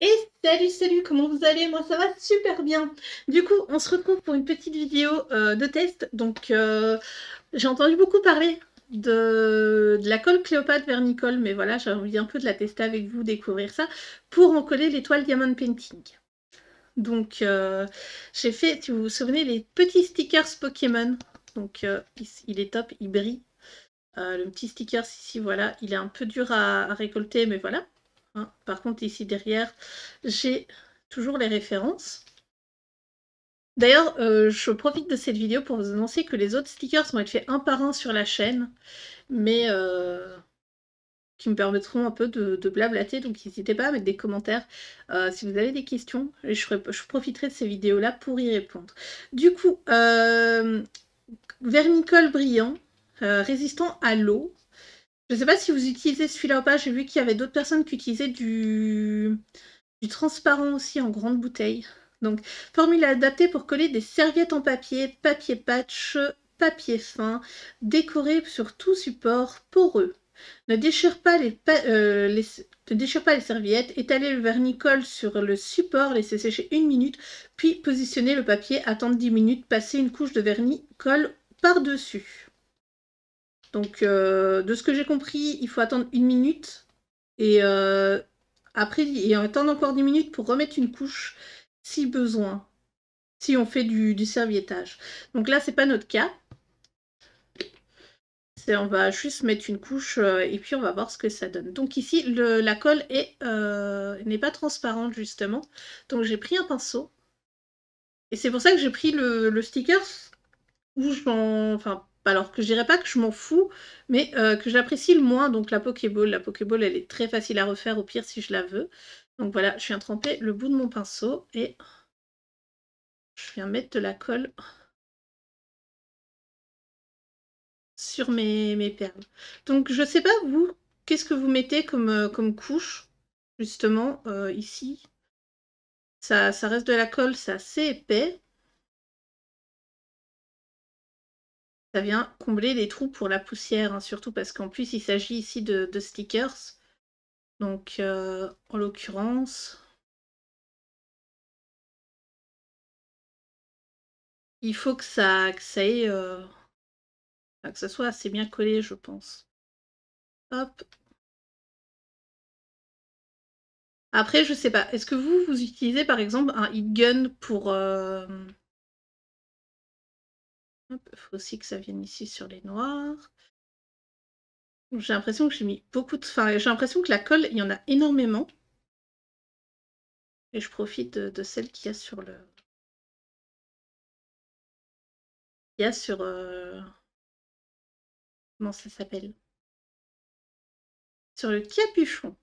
Et salut, salut, comment vous allez Moi ça va super bien. Du coup, on se retrouve pour une petite vidéo euh, de test. Donc, euh, j'ai entendu beaucoup parler de, la colle Cléopâtre vernicole, mais voilà, j'ai envie un peu de la tester avec vous, découvrir ça, pour en coller l'étoile Diamond Painting. Donc, euh, j'ai fait, si vous vous souvenez, les petits stickers Pokémon. Donc, il, est top, il brille. le petit sticker ici, voilà, il est un peu dur à récolter, mais voilà. Hein, par contre, ici derrière, j'ai toujours les références. D'ailleurs, euh, je profite de cette vidéo pour vous annoncer que les autres stickers vont être faits un par un sur la chaîne, mais euh, qui me permettront un peu de, blablater, donc n'hésitez pas à mettre des commentaires euh, si vous avez des questions, et je, je profiterai de ces vidéos-là pour y répondre. Du coup, vernicole brillant, résistant à l'eau, je ne sais pas si vous utilisez celui-là ou pas. J'ai vu qu'il y avait d'autres personnes qui utilisaient du... du transparent aussi en grande bouteille. Donc, formule adaptée pour coller des serviettes en papier, papier patch, papier fin, décoré sur tout support poreux. Ne déchire pas les, euh, serviettes, étalez le vernis colle sur le support, laissez sécher une minute, puis positionnez le papier, attendre 10 minutes, passez une couche de vernis colle par-dessus. Donc, euh, de ce que j'ai compris, il faut attendre une minute. Et euh, après, et attendre encore 10 minutes pour remettre une couche si besoin, si on fait du, du serviettage. Donc là, c'est pas notre cas. On va juste mettre une couche euh, et puis on va voir ce que ça donne. Donc ici, la colle euh, n'est pas transparente justement. Donc j'ai pris un pinceau. Et c'est pour ça que j'ai pris le, sticker où j'en... Enfin, alors que je dirais pas que je m'en fous, mais euh, que j'apprécie le moins. Donc la Pokéball, la Pokéball, elle est très facile à refaire, au pire si je la veux. Donc voilà, je viens tremper le bout de mon pinceau et je viens mettre de la colle sur mes, mes perles. Donc je sais pas vous, qu'est-ce que vous mettez comme, euh, comme couche justement euh, ici ça, ça reste de la colle, c'est assez épais. ça vient combler les trous pour la poussière, hein, surtout parce qu'en plus il s'agit ici de, stickers. Donc euh, en l'occurrence, il faut que ça, que euh, que ça soit assez bien collé, je pense. Hop. Après, je sais pas. Est-ce que vous, vous utilisez par exemple un heat gun pour, euh, il faut aussi que ça vienne ici sur les noirs. J'ai l'impression que j'ai mis beaucoup de... Enfin, j'ai l'impression que la colle, il y en a énormément. Et je profite de, celle qu'il y a sur le... Il y a sur... Euh, comment ça s'appelle Sur le capuchon.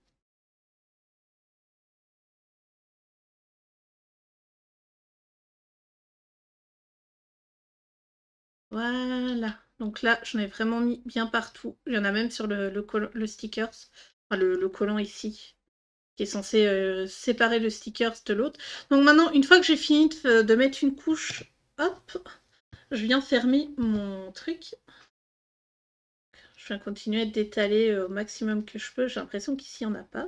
Voilà. Donc là, j'en ai vraiment mis bien partout. Il y en a même sur le, le, stickers, le, collant ici, qui est censé euh, séparer le stickers de l'autre. Donc maintenant, une fois que j'ai fini euh, de, mettre une couche, hop, je viens fermer mon truc. Je viens continuer à d'étaler euh, au maximum que je peux. J'ai l'impression qu'ici, il n'y en a pas.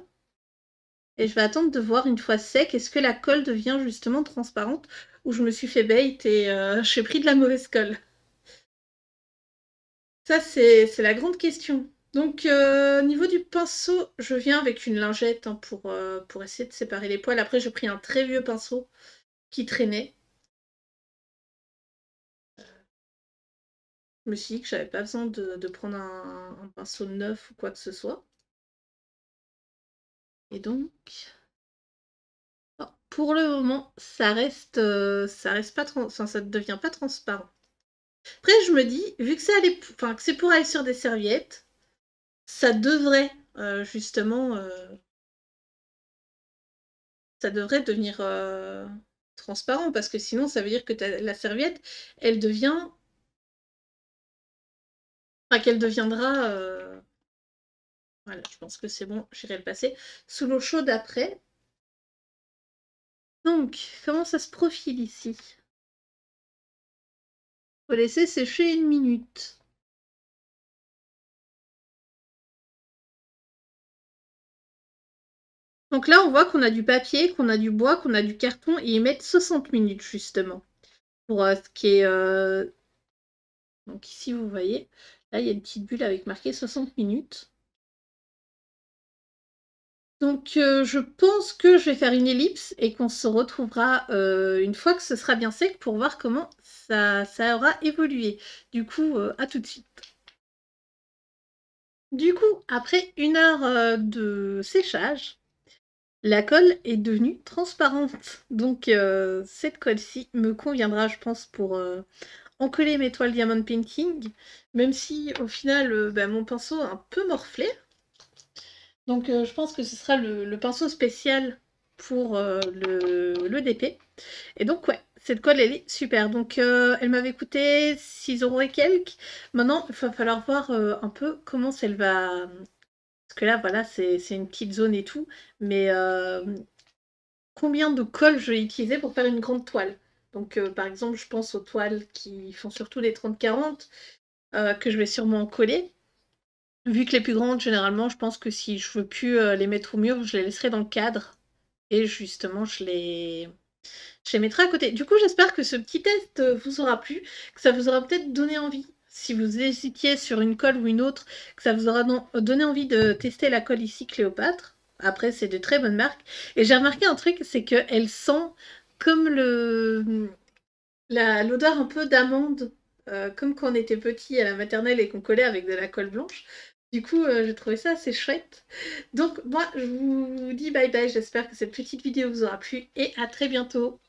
Et je vais attendre de voir une fois sec, est-ce que la colle devient justement transparente ou je me suis fait bait et j'ai pris de la mauvaise colle. Ça, c'est la grande question. Donc, euh, au niveau du pinceau, je viens avec une lingette hein, euh, pour, essayer de séparer les poils. Après, j'ai pris un très vieux pinceau qui traînait. Je me suis dit que j'avais pas besoin de, prendre un, pinceau neuf ou quoi que ce soit. Et donc, oh, pour le moment, ça reste, euh, ça reste pas, ça ne devient pas transparent. Après, je me dis, vu que c'est pour aller sur des serviettes, ça devrait euh, justement. Euh, ça devrait devenir euh, transparent parce que sinon, ça veut dire que la serviette, elle devient. Enfin, qu'elle deviendra. Voilà, je pense que c'est bon, j'irai le passer. Sous l'eau chaude après. Donc, comment ça se profile ici laisser sécher une minute. Donc là, on voit qu'on a du papier, qu'on a du bois, qu'on a du carton, et ils mettent 60 minutes justement. Pour euh, ce qui est. Euh, donc ici, vous voyez, là, il y a une petite bulle avec marqué 60 minutes. Donc euh, je pense que je vais faire une ellipse et qu'on se retrouvera euh, une fois que ce sera bien sec pour voir comment ça, aura évolué. Du coup, euh, à tout de suite. Du coup, après une heure de séchage, la colle est devenue transparente. Donc cette colle-ci me conviendra, je pense, pour encoller mes toiles Diamond Painting, même si au final, bah, mon pinceau a un peu morflé. Donc euh, je pense que ce sera le, pinceau spécial pour euh, le, DP. Et donc ouais, cette colle elle est super. Donc euh, elle m'avait coûté 6 euros et quelques. Maintenant il va falloir voir un peu comment elle va... Parce que là voilà c'est une petite zone et tout. Mais combien de colle je vais utiliser pour faire une grande toile donc par exemple je pense aux toiles qui font surtout les 30-40 que je vais sûrement coller Vu que les plus grandes, généralement, je pense que si je veux plus euh, les mettre au mieux, je les laisserai dans le cadre. Et justement, je les, je les mettrai à côté. Du coup, j'espère que ce petit test euh, vous aura plu, que ça vous aura peut-être donné envie. Si vous hésitiez sur une colle ou une autre, que ça vous aura donné envie de tester la colle ici Cléopâtre. Après, c'est de très bonnes marques. Et j'ai remarqué un truc, c'est qu'elle sent comme le l'odeur un peu d'amande, euh, comme quand on était petit à la maternelle et qu'on collait avec de la colle blanche. Du coup, euh, j'ai trouvé ça assez chouette. Donc, moi, je vous dis bye bye. J'espère que cette petite vidéo vous aura plu et à très bientôt.